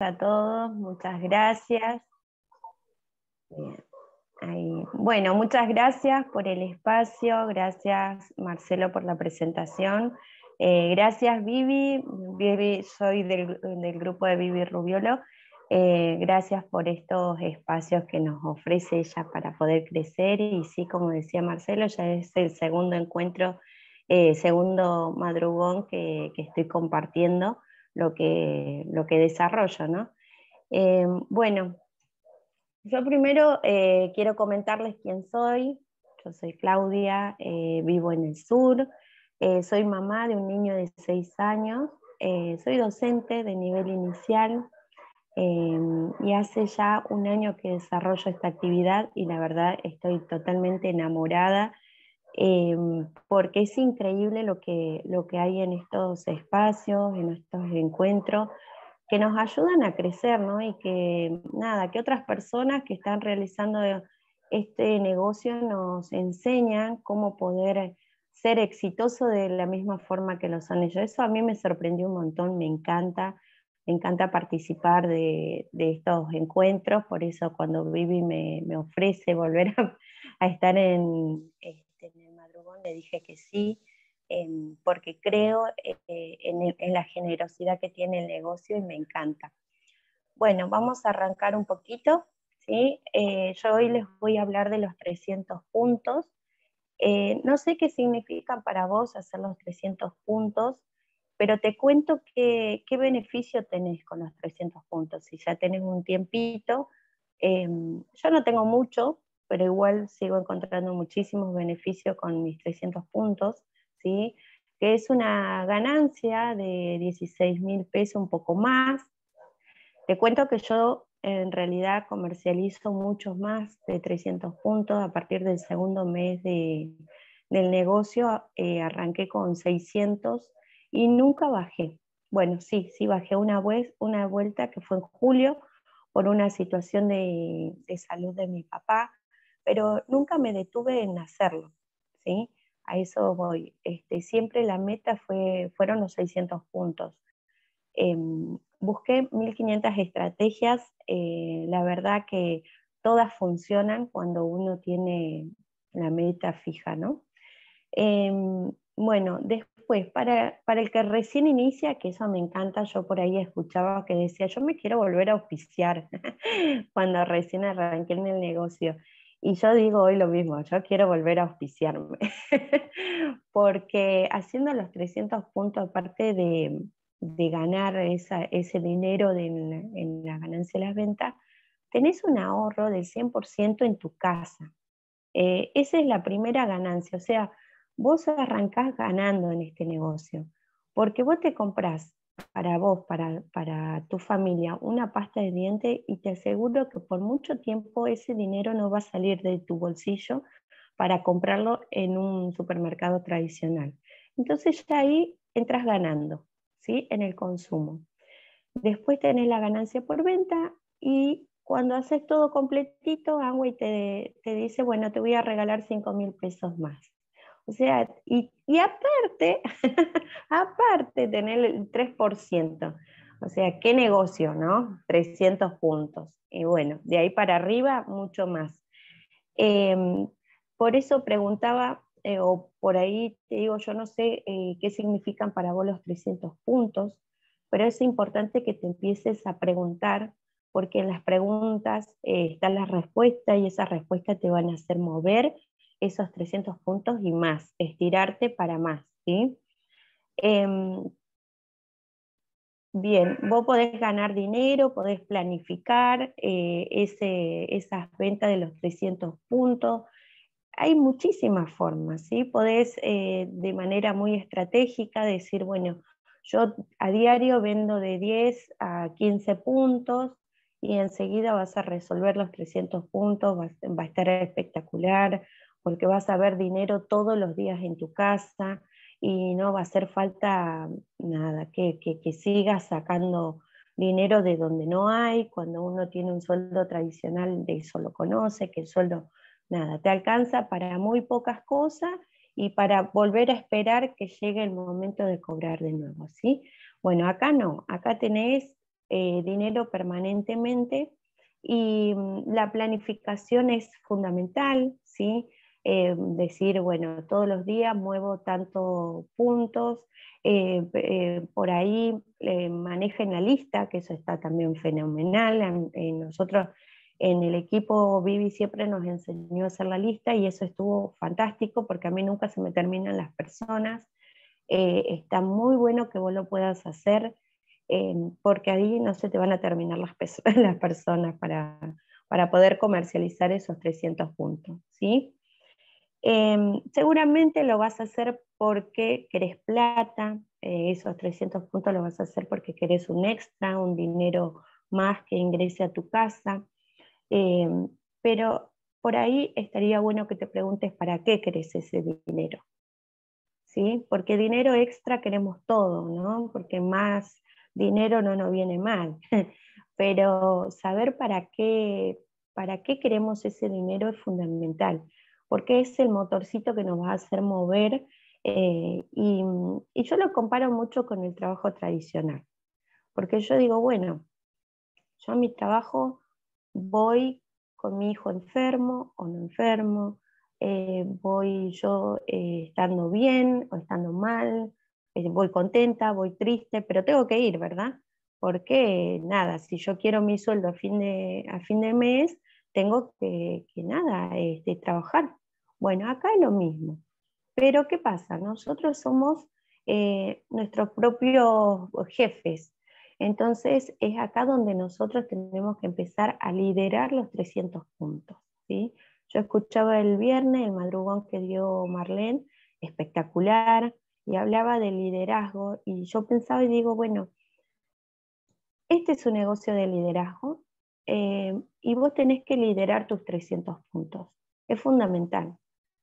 a todos, muchas gracias. Bueno, muchas gracias por el espacio, gracias Marcelo por la presentación. Eh, gracias Vivi, soy del, grupo de Vivi Rubiolo. Eh, gracias por estos espacios que nos ofrece ella para poder crecer y sí, como decía Marcelo, ya es el segundo encuentro, eh, segundo madrugón que estoy compartiendo lo que, lo desarrollo. ¿no? Eh, bueno, yo primero eh, quiero comentarles quién soy. Yo soy Claudia, eh, vivo en el sur, soy mamá de un niño de 6 años, soy docente de nivel inicial em, y hace ya un año que desarrollo esta actividad y la verdad estoy totalmente enamorada Em, porque es increíble lo que, lo que hay en estos espacios, en estos encuentros, que nos ayudan a crecer, ¿no? Y que, nada, que otras personas que están realizando este negocio nos enseñan cómo poder ser exitoso de la misma forma que lo son ellos. Eso a mí me sorprendió un montón, me encanta, me encanta participar de, estos encuentros, por eso cuando Vivi me, ofrece volver a, a estar en, le dije que sí, em, porque creo eh, en, la generosidad que tiene el negocio y me encanta. Bueno, vamos a arrancar un poquito. ¿sí? Eh, yo hoy les voy a hablar de los 300 puntos. Eh, no sé qué significa para vos hacer los 300 puntos, pero te cuento qué beneficio tenés con los 300 puntos. Si ya tenés un tiempito, em, yo no tengo mucho, pero igual sigo encontrando muchísimos beneficios con mis 300 puntos, ¿sí? que es una ganancia de 16 mil pesos, un poco más. Te cuento que yo en realidad comercializo muchos más de 300 puntos a partir del segundo mes del negocio. Eh, arranqué con 600 y nunca bajé. Bueno, sí, sí bajé una, vez, una vuelta que fue en julio por una situación de salud de mi papá, pero nunca me detuve en hacerlo, A eso voy. Este, siempre la meta fue, fueron los 600 puntos. Em, busqué 1500 estrategias, eh, la verdad que todas funcionan cuando uno tiene la meta fija, em, bueno, después, para, para, el que recién inicia, que eso me encanta, yo por ahí escuchaba que decía, yo me quiero volver a auspiciar cuando recién arranqué en el negocio. Y yo digo hoy lo mismo, yo quiero volver a auspiciarme, porque haciendo los 300 puntos, aparte de, ganar ese dinero en, la ganancia de las ventas, tenés un ahorro del 100% en tu casa. Eh, esa es la primera ganancia, o sea, vos arrancás ganando en este negocio, porque vos te comprás para vos, para, para tu familia, una pasta de dientes y te aseguro que por mucho tiempo ese dinero no va a salir de tu bolsillo para comprarlo en un supermercado tradicional. Entonces ya ahí entras ganando, ¿sí? En el consumo. Después tenés la ganancia por venta y cuando haces todo completito, agua te, te dice, bueno, te voy a regalar 5 mil pesos más. O sea, y, aparte, aparte tener el 3%. O sea, qué negocio, ¿no? 300 puntos. Y bueno, de ahí para arriba, mucho más. Em, por eso preguntaba, eh, o por ahí te digo, yo no sé eh, qué significan para vos los 300 puntos, pero es importante que te empieces a preguntar, porque en las preguntas eh, están las respuestas y esas respuestas te van a hacer mover esos 300 puntos y más, estirarte para más. ¿sí? Em, bien, vos podés ganar dinero, podés planificar eh, esas ventas de los 300 puntos. Hay muchísimas formas, Podés eh, de manera muy estratégica decir, bueno, yo a diario vendo de 10 a 15 puntos y enseguida vas a resolver los 300 puntos, va a estar espectacular, porque vas a ver dinero todos los días en tu casa y no va a hacer falta nada, que, que, sigas sacando dinero de donde no hay, cuando uno tiene un sueldo tradicional de eso lo conoce, que el sueldo, nada, te alcanza para muy pocas cosas y para volver a esperar que llegue el momento de cobrar de nuevo, ¿sí? Bueno, acá no, acá tenés eh, dinero permanentemente y mm, la planificación es fundamental, ¿sí? Eh, decir, bueno, todos los días muevo tantos puntos, eh, eh, por ahí manejen la lista, que eso está también fenomenal. nosotros en el equipo Vivi siempre nos enseñó a hacer la lista y eso estuvo fantástico porque a mí nunca se me terminan las personas. está muy bueno que vos lo puedas hacer porque ahí no se te van a terminar las, las personas para, para poder comercializar esos 300 puntos. ¿sí? Em, seguramente lo vas a hacer porque querés plata, eh, esos 300 puntos lo vas a hacer porque querés un extra, un dinero más que ingrese a tu casa, em, pero por ahí estaría bueno que te preguntes para qué querés ese dinero. ¿Sí? Porque dinero extra queremos todo, ¿no? Porque más dinero no nos viene mal. Pero saber para qué, para qué queremos ese dinero es fundamental porque es el motorcito que nos va a hacer mover eh, mm, y, yo lo comparo mucho con el trabajo tradicional, porque yo digo, bueno, yo a mi trabajo voy con mi hijo enfermo o no enfermo, eh, voy yo eh, estando bien o estando mal, voy contenta, voy triste, pero tengo que ir, ¿verdad? Porque nada, si yo quiero mi sueldo a fin de, a fin de mes, tengo que, nada, este, trabajar. Bueno, acá es lo mismo. Pero ¿qué pasa? Nosotros somos eh, nuestros propios jefes. Entonces es acá donde nosotros tenemos que empezar a liderar los 300 puntos. ¿sí? Yo escuchaba el viernes el madrugón que dio Marlene, espectacular, y hablaba de liderazgo y yo pensaba y digo, bueno, este es un negocio de liderazgo eh, y vos tenés que liderar tus 300 puntos. Es fundamental,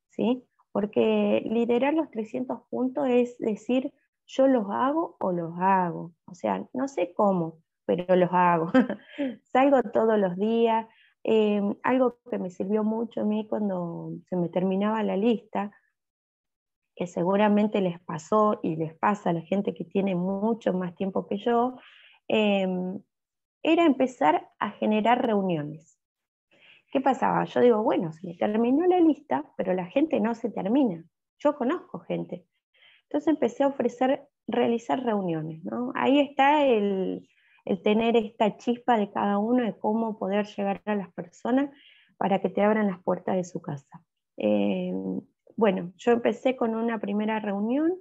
¿sí? Porque liderar los 300 puntos es decir, yo los hago o los hago. O sea, no sé cómo, pero los hago. Salgo todos los días. Eh, algo que me sirvió mucho a mí cuando se me terminaba la lista, que seguramente les pasó y les pasa a la gente que tiene mucho más tiempo que yo, eh, era empezar a generar reuniones. ¿Qué pasaba? Yo digo, bueno, se terminó la lista, pero la gente no se termina. Yo conozco gente. Entonces empecé a ofrecer, realizar reuniones. ¿no? Ahí está el, tener esta chispa de cada uno de cómo poder llegar a las personas para que te abran las puertas de su casa. Em, bueno, yo empecé con una primera reunión,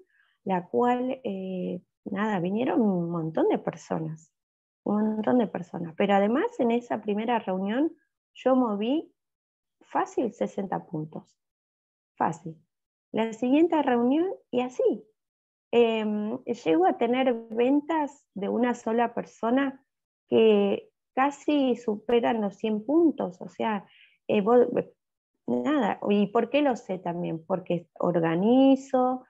la cual, eh, nada, vinieron un montón de personas un montón de personas. Pero además en esa primera reunión yo moví fácil 60 puntos. Fácil. La siguiente reunión y así. Em, llego a tener ventas de una sola persona que casi superan los 100 puntos. O sea, eh, nada. ¿Y por qué lo sé también? Porque organizo,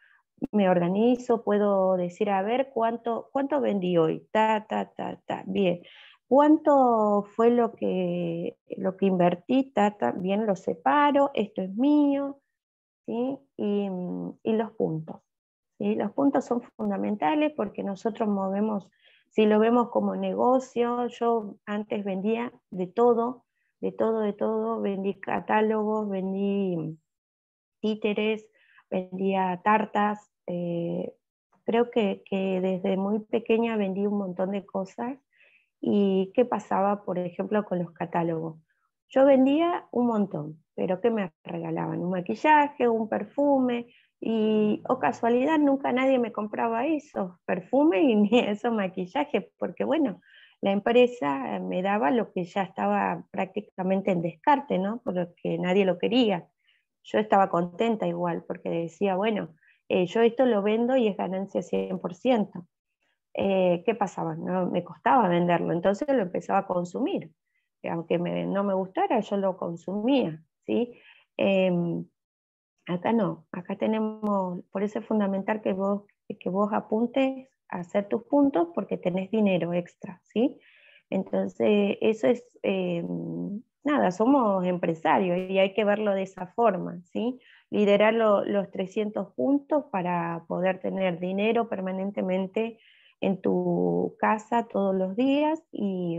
me organizo, puedo decir, a ver, ¿cuánto, cuánto vendí hoy? Ta, ta, ta, ta, bien. ¿Cuánto fue lo que, lo que invertí? Ta, ta, bien, lo separo, esto es mío, ¿sí? y, mm, y los puntos. ¿sí? Los puntos son fundamentales porque nosotros movemos, si lo vemos como negocio, yo antes vendía de todo, de todo, de todo, vendí catálogos, vendí mm, títeres, vendía tartas, eh, creo que, desde muy pequeña vendí un montón de cosas y qué pasaba, por ejemplo, con los catálogos. Yo vendía un montón, pero ¿qué me regalaban? Un maquillaje, un perfume y, o oh, casualidad, nunca nadie me compraba esos perfumes y ni esos maquillajes, porque bueno, la empresa me daba lo que ya estaba prácticamente en descarte, ¿no? Por nadie lo quería. Yo estaba contenta igual, porque decía, bueno, eh, yo esto lo vendo y es ganancia 100%. Eh, ¿Qué pasaba? No, me costaba venderlo, entonces lo empezaba a consumir. Eh, aunque no me gustara, yo lo consumía. ¿sí? Em, acá no, acá tenemos, por eso es fundamental que vos, que vos apuntes a hacer tus puntos porque tenés dinero extra. ¿sí? Entonces, eso es em, nada, somos empresarios y hay que verlo de esa forma, ¿sí? Liderar los 300 puntos para poder tener dinero permanentemente en tu casa todos los días y,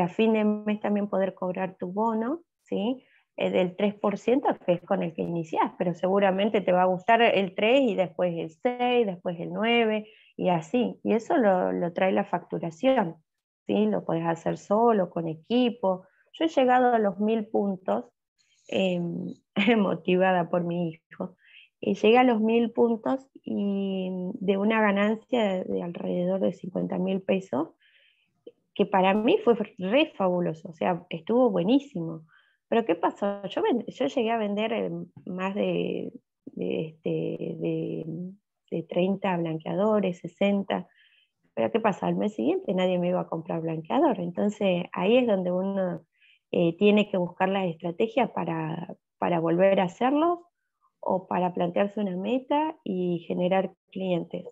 a fin de mes también poder cobrar tu bono, ¿sí? Eh, del 3% que es con el que inicias, pero seguramente te va a gustar el 3 y después el 6, después el 9 y así. Y eso lo, lo trae la facturación, ¿sí? Lo puedes hacer solo, con equipo, yo he llegado a los mil puntos, em, motivada por mi hijo, y eh, llegué a los mil puntos y de una ganancia de alrededor de 50 mil pesos, que para mí fue re fabuloso, o sea, estuvo buenísimo. Pero ¿qué pasó? Yo, yo llegué a vender eh, más de, de, 30 este, blanqueadores, 60 pero ¿qué pasó? Al mes siguiente nadie me iba a comprar blanqueador. Entonces ahí es donde uno eh, tiene que buscar las estrategias para, volver a hacerlos o para plantearse una meta y generar clientes.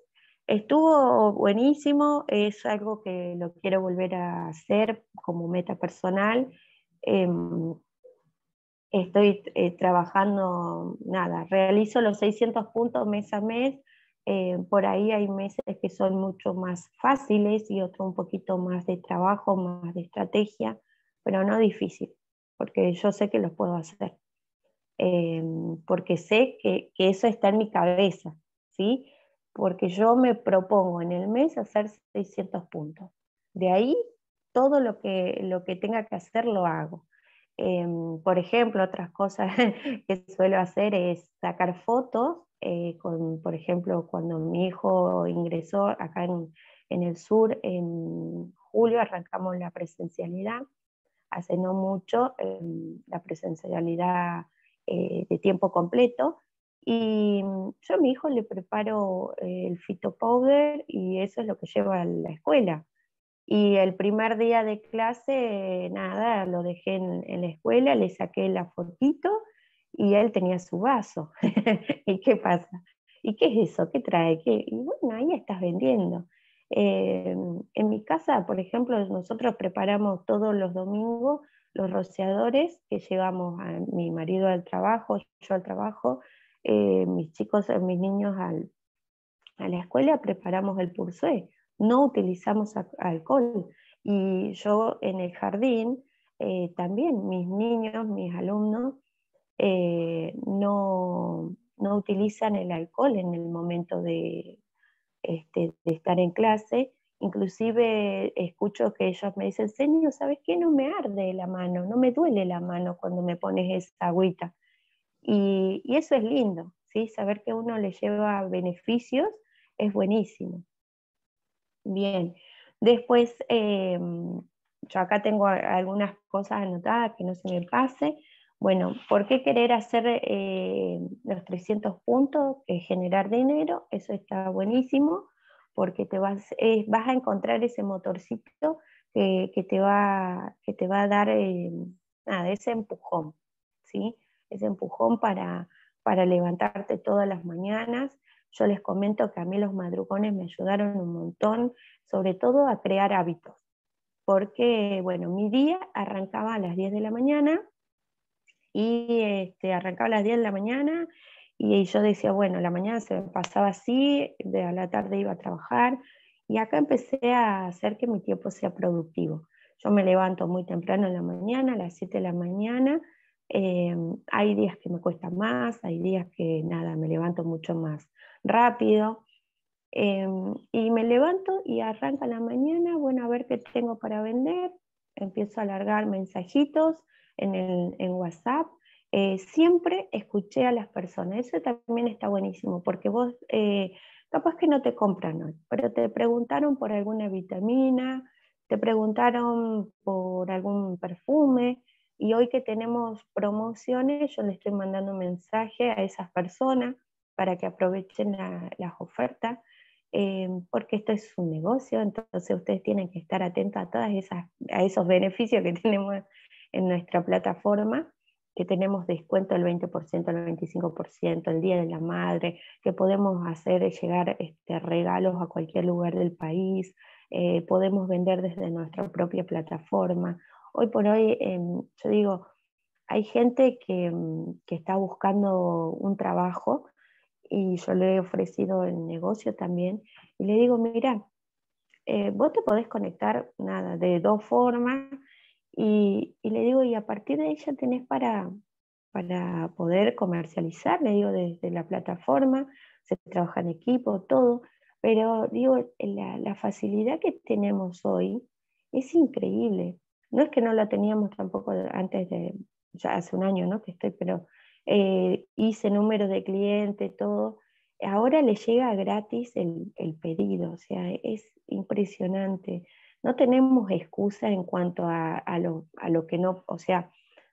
Estuvo buenísimo, es algo que lo quiero volver a hacer como meta personal. Em, estoy eh, trabajando, nada, realizo los 600 puntos mes a mes. Eh, por ahí hay meses que son mucho más fáciles y otro un poquito más de trabajo, más de estrategia pero no difícil, porque yo sé que los puedo hacer, em, porque sé que, eso está en mi cabeza, ¿sí? Porque yo me propongo en el mes hacer 600 puntos. De ahí, todo lo que, lo que tenga que hacer lo hago. Em, por ejemplo, otras cosas que suelo hacer es sacar fotos, eh, con, por ejemplo, cuando mi hijo ingresó acá en, en el sur, en julio arrancamos la presencialidad, hace no mucho la presencialidad eh, de tiempo completo. Y mm, yo a mi hijo le preparo eh, el fito y eso es lo que lleva a la escuela. Y el primer día de clase, nada, lo dejé en, la escuela, le saqué el fotito y él tenía su vaso. ¿Y qué pasa? ¿Y qué es eso? ¿Qué trae? ¿Qué? Y bueno, ahí estás vendiendo. Em, en mi casa, por ejemplo, nosotros preparamos todos los domingos los rociadores que llevamos a mi marido al trabajo, yo al trabajo, eh, mis chicos, eh, mis niños a la escuela, preparamos el pursué, no utilizamos alcohol. Y yo en el jardín, eh, también mis niños, mis alumnos, no, no, utilizan el alcohol en el momento de, este, de estar en clase. Inclusive escucho que ellos me dicen, Señor, ¿sabes qué? No me arde la mano, no me duele la mano cuando me pones esa agüita. Y, eso es lindo, ¿sí? Saber que uno le lleva beneficios es buenísimo. Bien, después em, yo acá tengo algunas cosas anotadas que no se me pase. Bueno, ¿por qué querer hacer eh, los 300 puntos, que eh, generar dinero? Eso está buenísimo, porque te vas, eh, vas a encontrar ese motorcito que, que, te, va, a dar nada, ese empujón, ¿sí? Ese empujón para, levantarte todas las mañanas. Yo les comento que a mí los madrugones me ayudaron un montón, sobre todo a crear hábitos, porque, bueno, mi día arrancaba a las 10 de la mañana y este, arrancaba a las 10 de la mañana y, yo decía, bueno, la mañana se pasaba así, de a la tarde iba a trabajar y acá empecé a hacer que mi tiempo sea productivo. Yo me levanto muy temprano en la mañana, a las 7 de la mañana. Em, hay días que me cuesta más, hay días que nada, me levanto mucho más rápido. Em, y me levanto y arranca la mañana, bueno, a ver qué tengo para vender. Empiezo a alargar mensajitos, en, el, WhatsApp. Eh, siempre escuché a las personas. Eso también está buenísimo, porque vos eh, capaz que no te compran hoy, pero te preguntaron por alguna vitamina, te preguntaron por algún perfume, y hoy que tenemos promociones, yo le estoy mandando un mensaje a esas personas para que aprovechen las ofertas, eh, porque esto es un negocio, entonces ustedes tienen que estar atentos a todas esas, a esos beneficios que tenemos en nuestra plataforma que tenemos descuento del 20%, al 25%, el Día de la Madre, que podemos hacer llegar este, regalos a cualquier lugar del país, eh, podemos vender desde nuestra propia plataforma. Hoy por hoy, em, yo digo, hay gente em, que, está buscando un trabajo y yo le he ofrecido el negocio también y le digo, mira, eh, vos te podés conectar nada, de dos formas y, le digo, y a partir de ella tenés para, para poder comercializar, le digo, desde la plataforma, se trabaja en equipo, todo, pero digo, la, facilidad que tenemos hoy es increíble. No es que no la teníamos tampoco antes de, ya hace un año, ¿no? Que estoy, pero eh, hice números de clientes, todo. Ahora le llega gratis el, pedido, o sea, es impresionante. No tenemos excusa en cuanto a, lo, que no, o sea,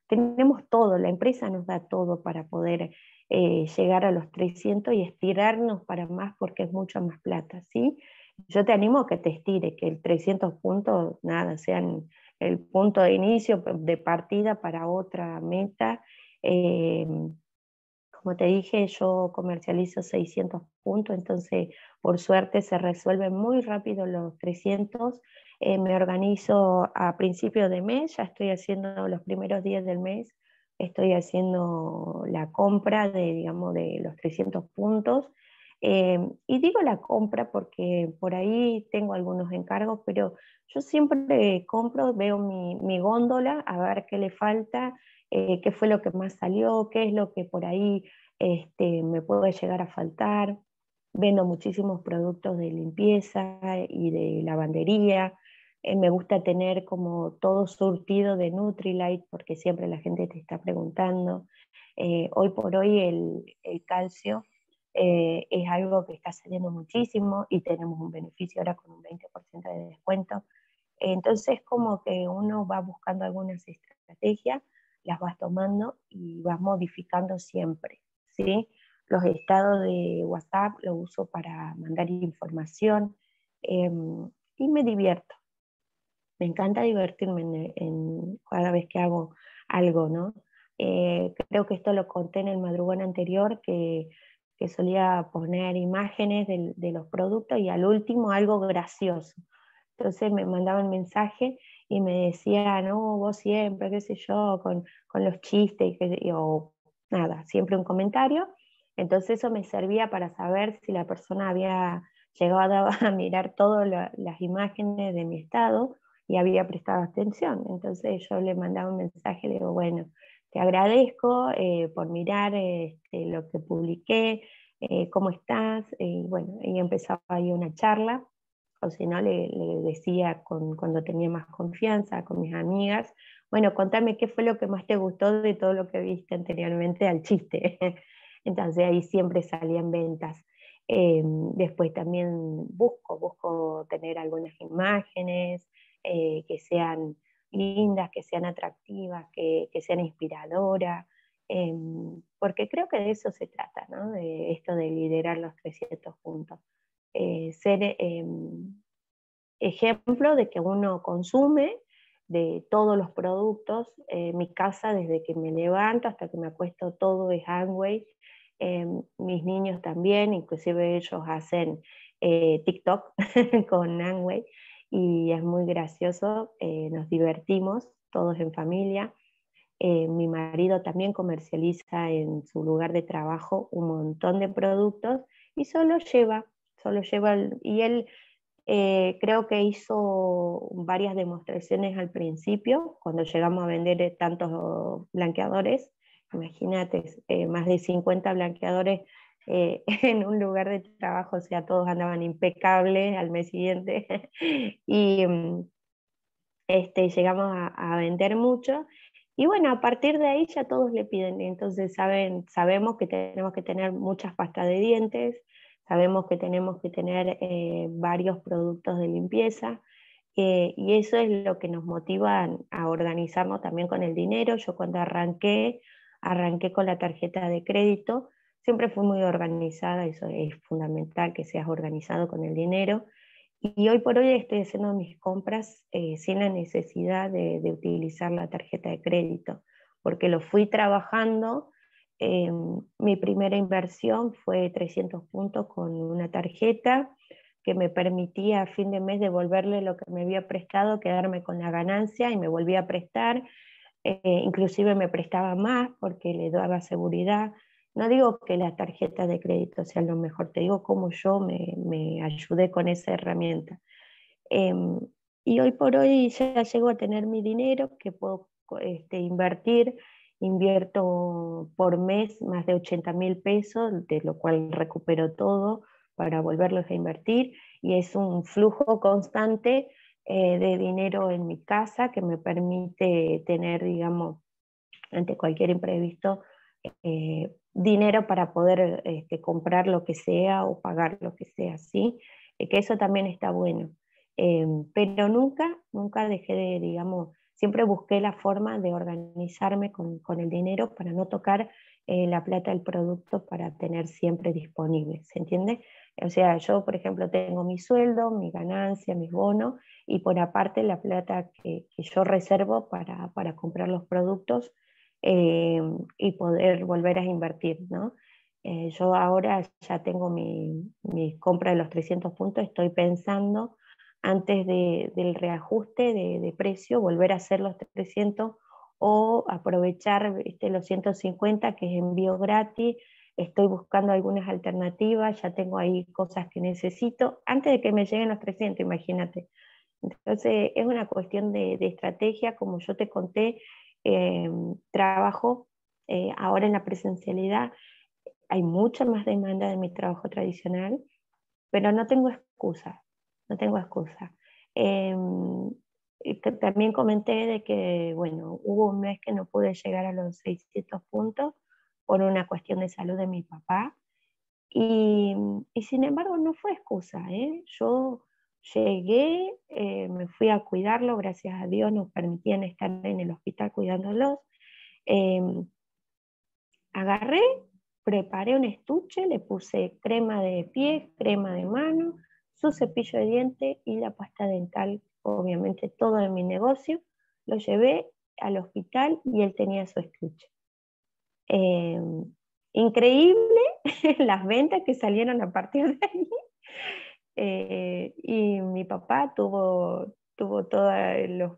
tenemos todo, la empresa nos da todo para poder eh, llegar a los 300 y estirarnos para más porque es mucho más plata, ¿sí? Yo te animo a que te estires, que el 300 puntos, nada, sean el punto de inicio, de partida para otra meta. Eh, como te dije, yo comercializo 600 puntos, entonces por suerte se resuelven muy rápido los 300 eh, me organizo a principio de mes, ya estoy haciendo los primeros días del mes, estoy haciendo la compra de, digamos, de los 300 puntos. Eh, y digo la compra porque por ahí tengo algunos encargos, pero yo siempre compro, veo mi, góndola a ver qué le falta, eh, qué fue lo que más salió, qué es lo que por ahí este, me puede llegar a faltar. Vendo muchísimos productos de limpieza y de lavandería, eh, me gusta tener como todo surtido de Nutrilite porque siempre la gente te está preguntando. Eh, hoy por hoy el, calcio eh, es algo que está saliendo muchísimo y tenemos un beneficio ahora con un 20% de descuento. Entonces como que uno va buscando algunas estrategias, las vas tomando y vas modificando siempre. ¿sí? Los estados de WhatsApp lo uso para mandar información em, y me divierto me encanta divertirme en, cada vez que hago algo, ¿no? Eh, creo que esto lo conté en el madrugón anterior, que, que solía poner imágenes de, los productos y al último algo gracioso. Entonces me mandaban mensaje y me decían, no, oh, vos siempre, qué sé yo, con, con los chistes, o nada, siempre un comentario. Entonces eso me servía para saber si la persona había llegado a mirar todas las imágenes de mi estado y había prestado atención. Entonces yo le mandaba un mensaje, le digo, bueno, te agradezco eh, por mirar este, lo que publiqué, eh, cómo estás, y bueno, y empezaba ahí una charla, o si no, le, decía con, cuando tenía más confianza con mis amigas, bueno, contame qué fue lo que más te gustó de todo lo que viste anteriormente al chiste. Entonces ahí siempre salían ventas. Em, después también busco, busco tener algunas imágenes, eh, que sean lindas, que sean atractivas, que, que sean inspiradoras, em, porque creo que de eso se trata, ¿no? de esto de liderar los 300 puntos. Eh, ser em, ejemplo de que uno consume de todos los productos. Eh, mi casa, desde que me levanto hasta que me acuesto, todo es Hangway, em, mis niños también, inclusive ellos hacen TikTok con Hangway y es muy gracioso, eh, nos divertimos todos en familia. Eh, mi marido también comercializa en su lugar de trabajo un montón de productos y solo lleva, solo lleva, y él eh, creo que hizo varias demostraciones al principio, cuando llegamos a vender tantos blanqueadores, imagínate, más de 50 blanqueadores eh, en un lugar de trabajo, o sea, todos andaban impecables al mes siguiente y mm, este, llegamos a, vender mucho. Y bueno, a partir de ahí ya todos le piden, entonces saben, sabemos que tenemos que tener muchas pastas de dientes, sabemos que tenemos que tener eh, varios productos de limpieza, eh, y eso es lo que nos motiva a organizarnos también con el dinero. Yo cuando arranqué, arranqué con la tarjeta de crédito, siempre fui muy organizada, eso es fundamental que seas organizado con el dinero. Y hoy por hoy estoy haciendo mis compras eh, sin la necesidad de, utilizar la tarjeta de crédito, porque lo fui trabajando. Eh, mi primera inversión fue 300 puntos con una tarjeta que me permitía a fin de mes devolverle lo que me había prestado, quedarme con la ganancia y me volvía a prestar. Eh, inclusive me prestaba más porque le daba seguridad no digo que la tarjeta de crédito sea lo mejor, te digo cómo yo me, me ayudé con esa herramienta. Em, y hoy por hoy ya llego a tener mi dinero que puedo este, invertir. Invierto por mes más de 80 mil pesos, de lo cual recupero todo para volverlos a invertir. Y es un flujo constante eh, de dinero en mi casa que me permite tener, digamos, ante cualquier imprevisto, eh, dinero para poder este, comprar lo que sea o pagar lo que sea, ¿sí? Eh, que eso también está bueno. Eh, pero nunca, nunca dejé de, digamos, siempre busqué la forma de organizarme con, el dinero para no tocar eh, la plata del producto para tener siempre disponible, ¿se entiende? O sea, yo, por ejemplo, tengo mi sueldo, mi ganancia, mis bonos y por aparte la plata que, yo reservo para comprar los productos eh, y poder volver a invertir. ¿no? Eh, yo ahora ya tengo mi, compra de los 300 puntos, estoy pensando antes del reajuste de, precio, volver a hacer los 300 o aprovechar este, los 150 que es envío gratis. Estoy buscando algunas alternativas, ya tengo ahí cosas que necesito antes de que me lleguen los 300, imagínate. Entonces es una cuestión de estrategia, como yo te conté, Em, trabajo eh, ahora en la presencialidad. Hay mucha más demanda de mi trabajo tradicional, pero no tengo excusa, no tengo excusa. Em, también comenté de que, bueno, hubo un mes que no pude llegar a los 600 puntos por una cuestión de salud de mi papá. Y, y sin embargo, no fue excusa. ¿eh? Yo Llegué, eh, me fui a cuidarlo, gracias a Dios nos permitían estar en el hospital cuidándolos. Eh, agarré, preparé un estuche, le puse crema de pie, crema de mano, su cepillo de dientes y la pasta dental, obviamente todo en mi negocio. Lo llevé al hospital y él tenía su estuche. Eh, increíble las ventas que salieron a partir de ahí. Eh, y mi papá tuvo, tuvo todos los,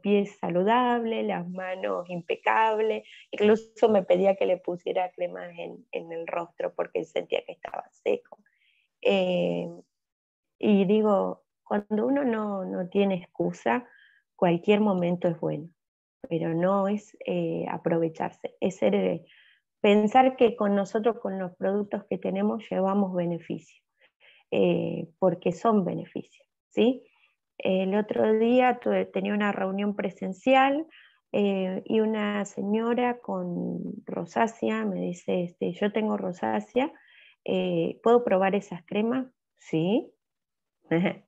pies saludables, las manos impecables, incluso me pedía que le pusiera cremas en, el rostro porque sentía que estaba seco. Eh, y digo, cuando uno no, tiene excusa, cualquier momento es bueno, pero no es eh, aprovecharse, es ser, pensar que con nosotros, con los productos que tenemos, llevamos beneficio. Eh, porque son beneficios. ¿sí? El otro día tenía una reunión presencial eh, y una señora con rosácea me dice, este, yo tengo rosácea, eh, ¿puedo probar esas cremas? Sí.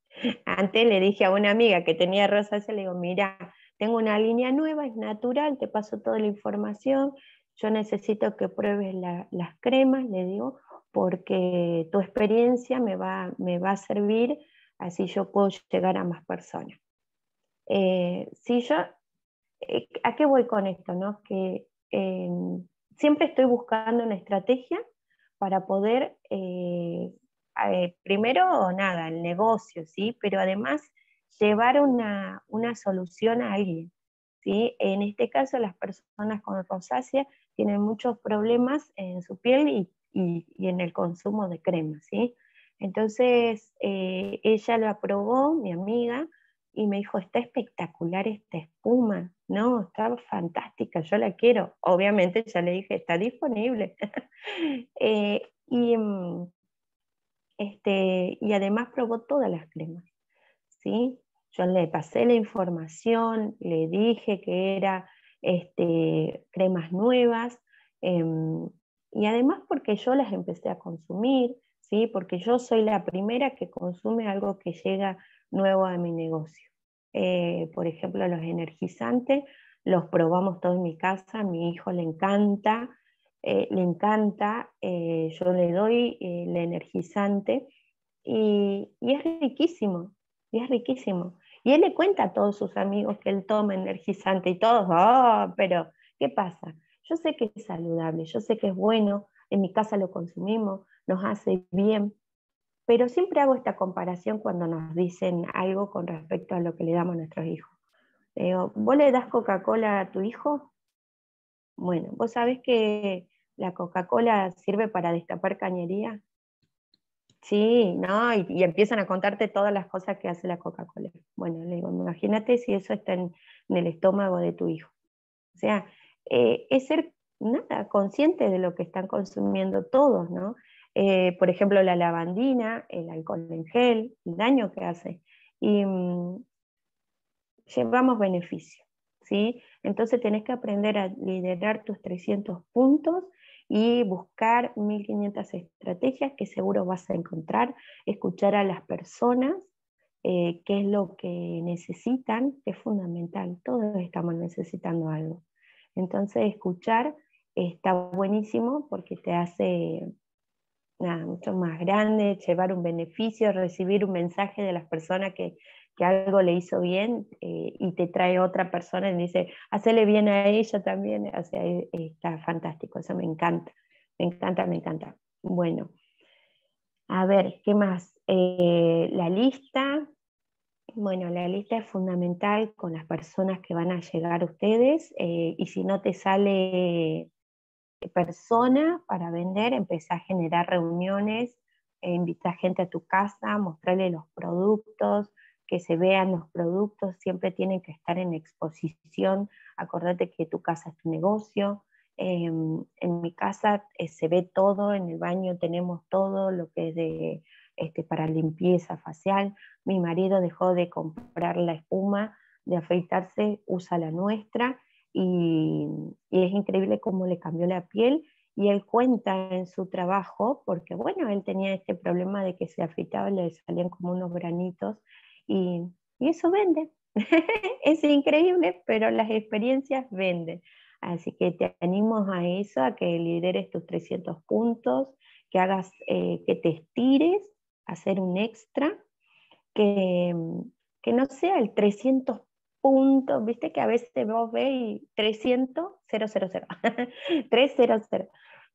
Antes le dije a una amiga que tenía rosácea, le digo, mira, tengo una línea nueva, es natural, te paso toda la información, yo necesito que pruebes las cremas, le digo, porque tu experiencia me va, me va a servir, así yo puedo llegar a más personas. Eh, si yo, eh, ¿A qué voy con esto? No? Que eh, siempre estoy buscando una estrategia para poder, primero, nada, el negocio, ¿sí? pero además llevar una, solución a alguien. ¿Sí? En este caso, las personas con rosácea tienen muchos problemas en su piel y y, en el consumo de crema, ¿sí? Entonces eh, ella lo aprobó, mi amiga, y me dijo, está espectacular esta espuma, no, está fantástica, yo la quiero. Obviamente ya le dije, está disponible. Eh, y, mm, este, y además probó todas las cremas, ¿sí? Yo le pasé la información, le dije que era este, cremas nuevas, em, y además porque yo las empecé a consumir, ¿sí? porque yo soy la primera que consume algo que llega nuevo a mi negocio. Eh, por ejemplo, los energizantes, los probamos todos en mi casa, a mi hijo le encanta, eh, le encanta, eh, yo le doy el energizante y, es riquísimo, y es riquísimo. Y él le cuenta a todos sus amigos que él toma energizante y todos, oh, pero ¿qué pasa? Yo sé que es saludable, yo sé que es bueno, en mi casa lo consumimos, nos hace bien, pero siempre hago esta comparación cuando nos dicen algo con respecto a lo que le damos a nuestros hijos. Digo, ¿vos le das Coca-Cola a tu hijo? Bueno, ¿vos sabés que la Coca-Cola sirve para destapar cañería? Sí, ¿no? Y, empiezan a contarte todas las cosas que hace la Coca-Cola. Bueno, le digo, imagínate si eso está en, en el estómago de tu hijo. O sea, eh, es ser nada, consciente de lo que están consumiendo todos, ¿no? Eh, por ejemplo, la lavandina, el alcohol en gel, el daño que hace. Y mm, llevamos beneficio, ¿sí? Entonces tenés que aprender a liderar tus 300 puntos y buscar 1500 estrategias que seguro vas a encontrar, escuchar a las personas, eh, qué es lo que necesitan, que es fundamental, todos estamos necesitando algo. Entonces, escuchar está buenísimo porque te hace nada, mucho más grande, llevar un beneficio, recibir un mensaje de las personas que, algo le hizo bien eh, y te trae otra persona y dice, hacele bien a ella también. está fantástico, eso me encanta, me encanta, me encanta. Bueno, a ver, ¿qué más? Eh, la lista, bueno, la lista es fundamental con las personas que van a llegar a ustedes eh, y si no te sale persona para vender, empieza a generar reuniones, invitar eh, invita gente a tu casa, mostrarle los productos, que se vean los productos, siempre tienen que estar en exposición, acordate que tu casa es tu negocio. Em, en mi casa eh, se ve todo, en el baño tenemos todo lo que es de este, para limpieza facial. Mi marido dejó de comprar la espuma, de afeitarse, usa la nuestra y, es increíble cómo le cambió la piel y él cuenta en su trabajo, porque bueno, él tenía este problema de que se afeitaba y le salían como unos granitos y, eso vende. es increíble, pero las experiencias venden. Así que te animo a eso, a que lideres tus 300 puntos, que hagas, eh, que te estires hacer un extra que, que no sea el 300 puntos, viste que a veces vos veis y 300, 000, 300.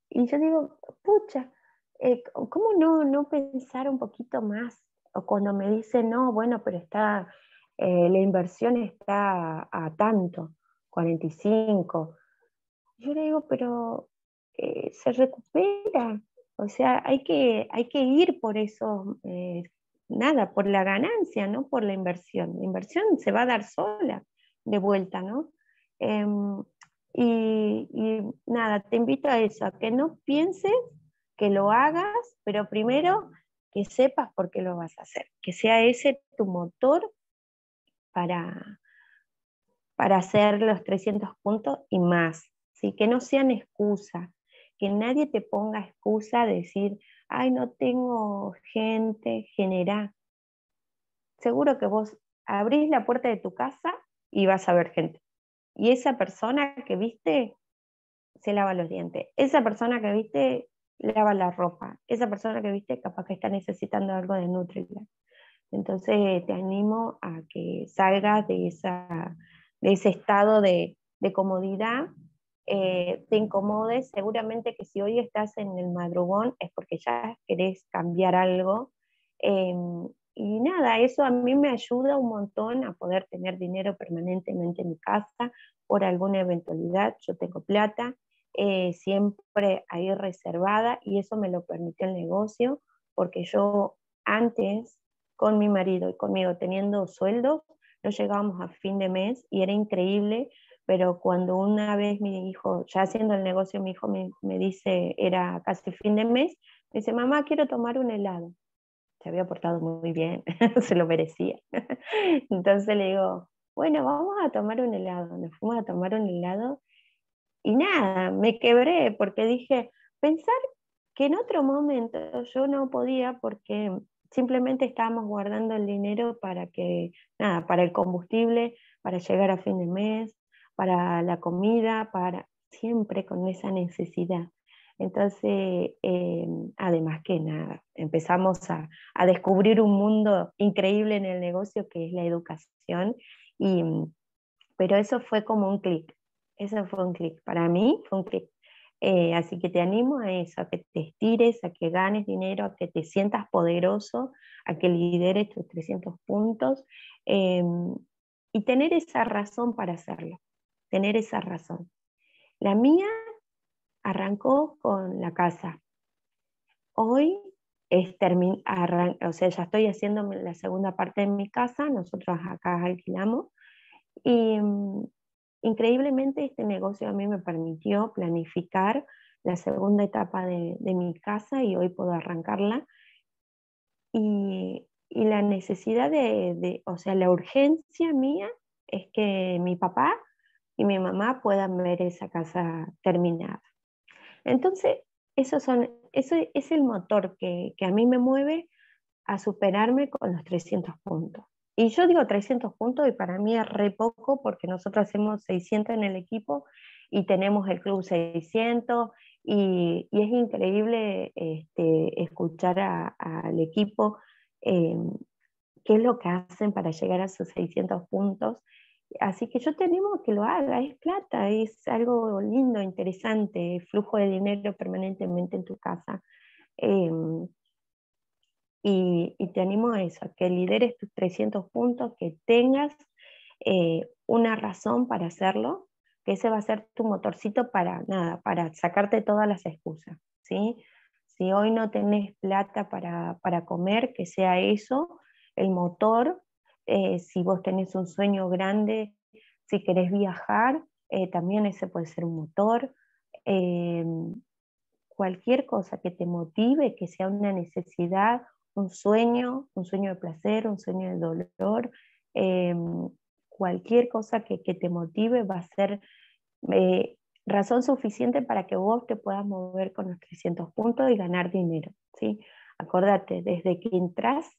Y yo digo, pucha, eh, ¿cómo no, no pensar un poquito más? O cuando me dicen, no, bueno, pero está, eh, la inversión está a, tanto, 45. Yo le digo, pero eh, se recupera. O sea, hay que, ir por eso, eh, nada, por la ganancia, no por la inversión. La inversión se va a dar sola de vuelta, ¿no? Em, y, nada, te invito a eso, a que no pienses, que lo hagas, pero primero que sepas por qué lo vas a hacer, que sea ese tu motor para, hacer los 300 puntos y más, que no sean excusas, que nadie te ponga excusa a decir, ay, no tengo gente, genera Seguro que vos abrís la puerta de tu casa y vas a ver gente. Y esa persona que viste se lava los dientes. Esa persona que viste lava la ropa. Esa persona que viste capaz que está necesitando algo de nutrición. Entonces te animo a que salgas de, de ese estado de comodidad eh, te incomodes, seguramente que si hoy estás en el madrugón es porque ya querés cambiar algo. Em, y nada, eso a mí me ayuda un montón a poder tener dinero permanentemente en mi casa por alguna eventualidad. Yo tengo plata eh, siempre ahí reservada y eso me lo permitió el negocio porque yo antes con mi marido y conmigo teniendo sueldos, no llegábamos a fin de mes y era increíble pero cuando una vez mi hijo, ya haciendo el negocio, mi hijo me, dice, era casi fin de mes, me dice, mamá, quiero tomar un helado. Se había portado muy bien, se lo merecía. Entonces le digo, bueno, vamos a tomar un helado. Nos fuimos a tomar un helado y nada, me quebré porque dije, pensar que en otro momento yo no podía porque simplemente estábamos guardando el dinero para que, nada, para el combustible, para llegar a fin de mes, para la comida, para siempre con esa necesidad. Entonces, eh, además que nada, empezamos a, a, descubrir un mundo increíble en el negocio que es la educación, y, pero eso fue como un clic, eso fue un clic, para mí fue un clic. Eh, así que te animo a eso, a que te estires, a que ganes dinero, a que te sientas poderoso, a que lideres tus 300 puntos eh, y tener esa razón para hacerlo tener esa razón. La mía arrancó con la casa. Hoy es o sea, ya estoy haciendo la segunda parte de mi casa, nosotros acá alquilamos. Y mm, increíblemente este negocio a mí me permitió planificar la segunda etapa de, mi casa y hoy puedo arrancarla. Y, la necesidad de, o sea, la urgencia mía es que mi papá y mi mamá puedan ver esa casa terminada. Entonces, eso es el motor que, a mí me mueve a superarme con los 300 puntos. Y yo digo 300 puntos y para mí es re poco porque nosotros hacemos 600 en el equipo y tenemos el club 600 y, es increíble este, escuchar al equipo eh, qué es lo que hacen para llegar a sus 600 puntos Así que yo te animo a que lo haga, es plata, es algo lindo, interesante, flujo de dinero permanentemente en tu casa. Em, y, te animo a eso, que lideres tus 300 puntos, que tengas eh, una razón para hacerlo, que ese va a ser tu motorcito para nada, para sacarte todas las excusas. Si hoy no tenés plata para comer, que sea eso el motor eh, si vos tenés un sueño grande, si querés viajar, eh, también ese puede ser un motor. Eh, cualquier cosa que te motive, que sea una necesidad, un sueño, un sueño de placer, un sueño de dolor, cualquier cosa que, te motive va a ser razón suficiente para que vos te puedas mover con los 300 puntos y ganar dinero. ¿sí? Acordate, desde que entras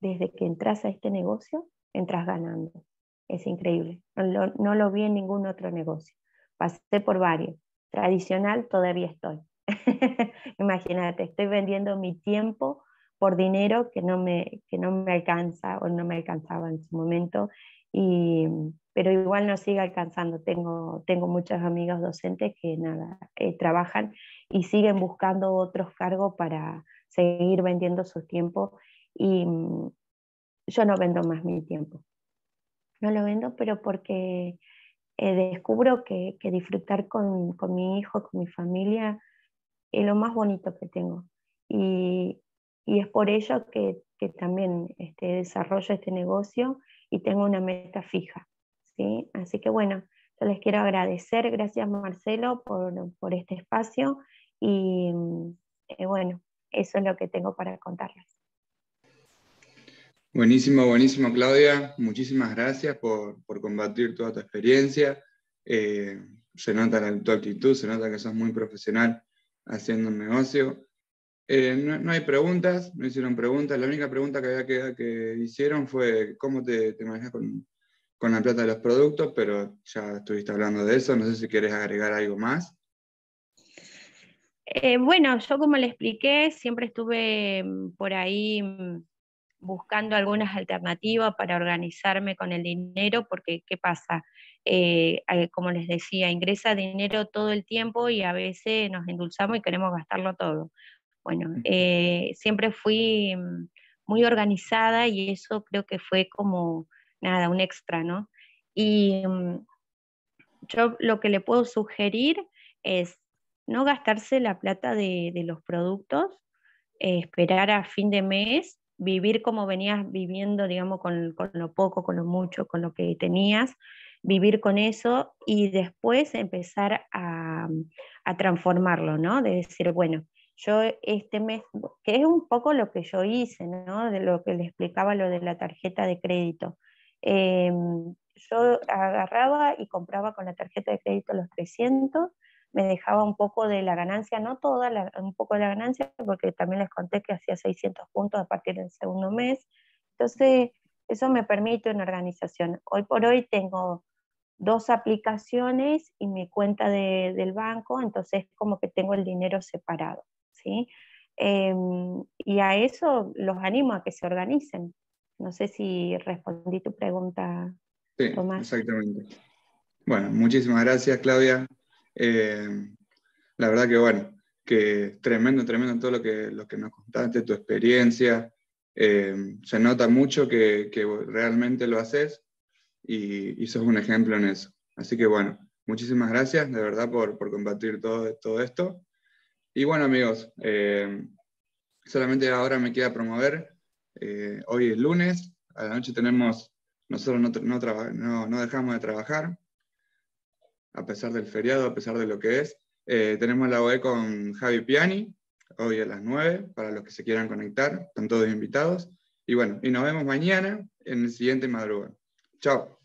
desde que entras a este negocio, entras ganando. Es increíble. No lo, vi en ningún otro negocio. Pasé por varios. Tradicional todavía estoy. Imagínate, estoy vendiendo mi tiempo por dinero que no me, que no me alcanza o no me alcanzaba en su momento. pero igual no sigue alcanzando. Tengo, tengo muchos amigos docentes que nada, eh, trabajan y siguen buscando otros cargos para seguir vendiendo su tiempo y mm, yo no vendo más mi tiempo. No lo vendo, pero porque eh, descubro que, disfrutar con, mi hijo, con mi familia, es lo más bonito que tengo. Y, es por ello que, también este, desarrollo este negocio y tengo una meta fija. ¿sí? Así que bueno, yo les quiero agradecer, gracias Marcelo por, este espacio y mm, eh, bueno, eso es lo que tengo para contarles. Buenísimo, buenísimo, Claudia. Muchísimas gracias por, combatir toda tu experiencia. Eh, se nota tu actitud, se nota que sos muy profesional haciendo un negocio. Eh, no, hay preguntas, no hicieron preguntas. La única pregunta que, había que, que hicieron fue cómo te, manejas con, la plata de los productos, pero ya estuviste hablando de eso. No sé si quieres agregar algo más. Eh, bueno, yo como le expliqué, siempre estuve mm, por ahí mm, buscando algunas alternativas para organizarme con el dinero, porque ¿qué pasa? Eh, eh, como les decía, ingresa dinero todo el tiempo y a veces nos endulzamos y queremos gastarlo todo. Bueno, eh, siempre fui mm, muy organizada y eso creo que fue como, nada, un extra, ¿no? Y mm, yo lo que le puedo sugerir es no gastarse la plata de, los productos, esperar a fin de mes vivir como venías viviendo, digamos, con, lo poco, con lo mucho, con lo que tenías, vivir con eso y después empezar a, transformarlo, ¿no? De decir, bueno, yo este mes, que es un poco lo que yo hice, ¿no? De lo que le explicaba lo de la tarjeta de crédito. Em, yo agarraba y compraba con la tarjeta de crédito los 300 me dejaba un poco de la ganancia, no toda, un poco de la ganancia, porque también les conté que hacía 600 puntos a partir del segundo mes. Entonces, eso me permite una organización. Hoy por hoy tengo dos aplicaciones y mi cuenta del banco, entonces como que tengo el dinero separado, ¿sí? Em, y a eso los animo a que se organicen. No sé si respondí tu pregunta, sí, Exactamente. Bueno, muchísimas gracias, Claudia. Eh, la verdad que bueno, que tremendo, tremendo todo lo que, lo que nos contaste, tu experiencia. Eh, se nota mucho que, que realmente lo haces y, y, sos un ejemplo en eso. Así que bueno, muchísimas gracias de verdad por, por compartir todo, todo esto. Y bueno amigos, eh, solamente ahora me queda promover. hoy es lunes, a la noche tenemos, nosotros no, no, no, no dejamos de trabajar, a pesar del feriado, a pesar de lo que es. Eh, tenemos la OE con Javi Piani, hoy a las 9, para los que se quieran conectar, están todos invitados. Y bueno, y nos vemos mañana en el siguiente madrugada. Chao.